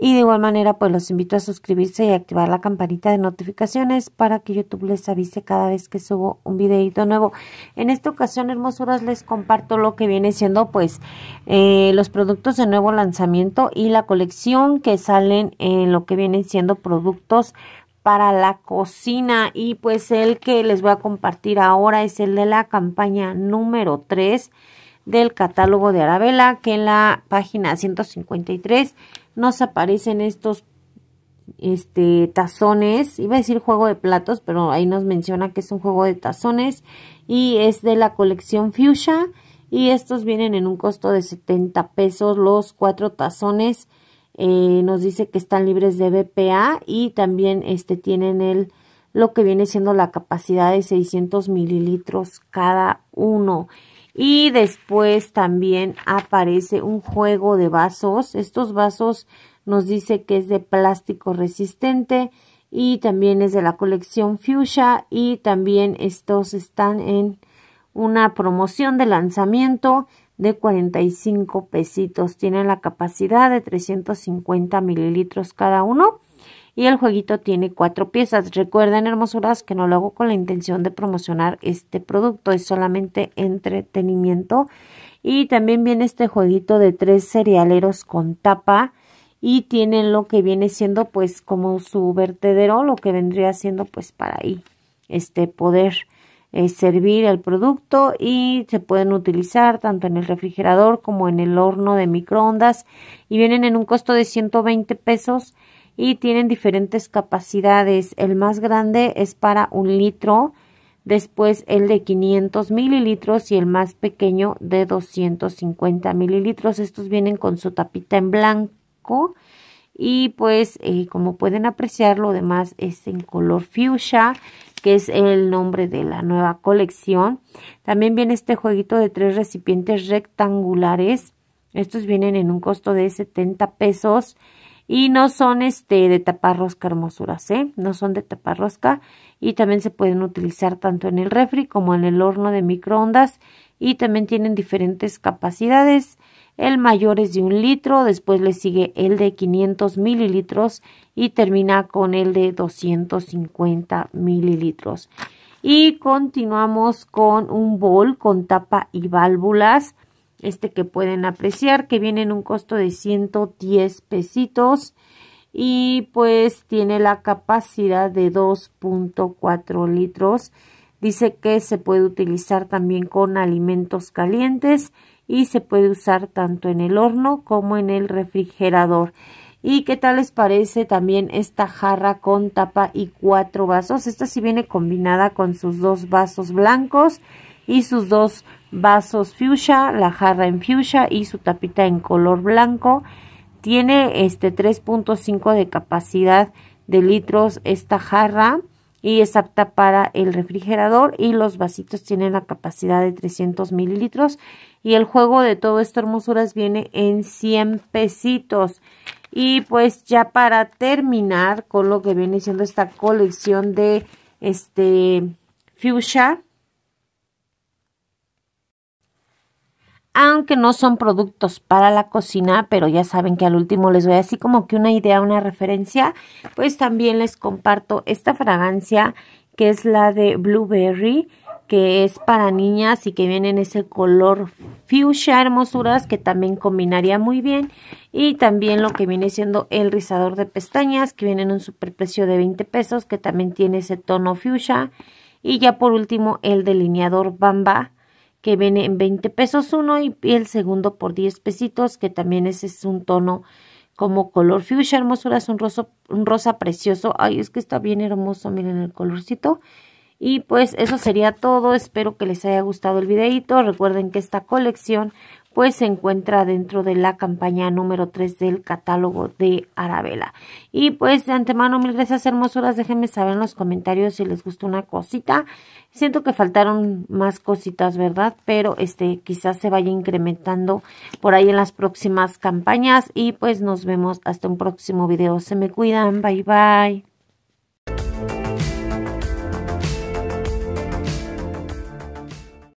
y de igual manera, pues los invito a suscribirse y activar la campanita de notificaciones para que YouTube les avise cada vez que subo un videito nuevo. En esta ocasión, hermosuras, les comparto lo que viene siendo pues eh, los productos de nuevo lanzamiento y la colección que salen en lo que vienen siendo productos para la cocina y pues el que les voy a compartir ahora es el de la campaña número 3 del catálogo de Arabella, que en la página 153 nos aparecen estos este, tazones, iba a decir juego de platos, pero ahí nos menciona que es un juego de tazones y es de la colección Fuchsia y estos vienen en un costo de 70 pesos los cuatro tazones. Eh, nos dice que están libres de BPA y también este, tienen el, lo que viene siendo la capacidad de 600 mililitros cada uno. Y después también aparece un juego de vasos. Estos vasos nos dice que es de plástico resistente y también es de la colección Fuchsia y también estos están en una promoción de lanzamiento de 45 pesitos. Tienen la capacidad de 350 mililitros cada uno y el jueguito tiene cuatro piezas. Recuerden, hermosuras, que no lo hago con la intención de promocionar este producto, es solamente entretenimiento. Y también viene este jueguito de tres cerealeros con tapa y tienen lo que viene siendo pues como su vertedero, lo que vendría siendo pues para ahí este poder eh, servir el producto y se pueden utilizar tanto en el refrigerador como en el horno de microondas y vienen en un costo de 120 pesos y tienen diferentes capacidades. El más grande es para un litro, después el de 500 mililitros y el más pequeño de 250 mililitros. Estos vienen con su tapita en blanco y pues eh, como pueden apreciar lo demás es en color fuchsia que es el nombre de la nueva colección. También viene este jueguito de tres recipientes rectangulares. Estos vienen en un costo de 70 pesos y no son este de taparrosca hermosuras, ¿eh? No son de taparrosca y también se pueden utilizar tanto en el refri como en el horno de microondas y también tienen diferentes capacidades. El mayor es de un litro, después le sigue el de 500 mililitros y termina con el de 250 mililitros. Y continuamos con un bol con tapa y válvulas este que pueden apreciar, que viene en un costo de 110 pesitos y pues tiene la capacidad de 2.4 litros. Dice que se puede utilizar también con alimentos calientes y se puede usar tanto en el horno como en el refrigerador. ¿Y qué tal les parece también esta jarra con tapa y cuatro vasos? Esta sí viene combinada con sus dos vasos blancos y sus dos vasos fuchsia, la jarra en fuchsia y su tapita en color blanco. Tiene este 3.5 de capacidad de litros esta jarra y es apta para el refrigerador y los vasitos tienen la capacidad de 300 mililitros y el juego de todo esto hermosuras viene en 100 pesitos y pues ya para terminar con lo que viene siendo esta colección de este fuchsia aunque no son productos para la cocina, pero ya saben que al último les voy así como que una idea, una referencia, pues también les comparto esta fragancia que es la de Blueberry, que es para niñas y que viene en ese color fuchsia hermosuras que también combinaría muy bien y también lo que viene siendo el rizador de pestañas que viene en un superprecio de 20 pesos que también tiene ese tono fuchsia y ya por último el delineador bamba que viene en 20 pesos uno y, el segundo por 10 pesitos, que también ese es un tono como color fuchsia, hermosura, es un rosa, un rosa precioso. Ay, es que está bien hermoso, miren el colorcito. Y pues eso sería todo, espero que les haya gustado el videito. Recuerden que esta colección pues se encuentra dentro de la campaña número 3 del catálogo de Arabella. Y pues de antemano, mil gracias hermosuras, déjenme saber en los comentarios si les gustó una cosita. Siento que faltaron más cositas, ¿verdad? Pero este quizás se vaya incrementando por ahí en las próximas campañas y pues nos vemos hasta un próximo video. Se me cuidan, bye bye.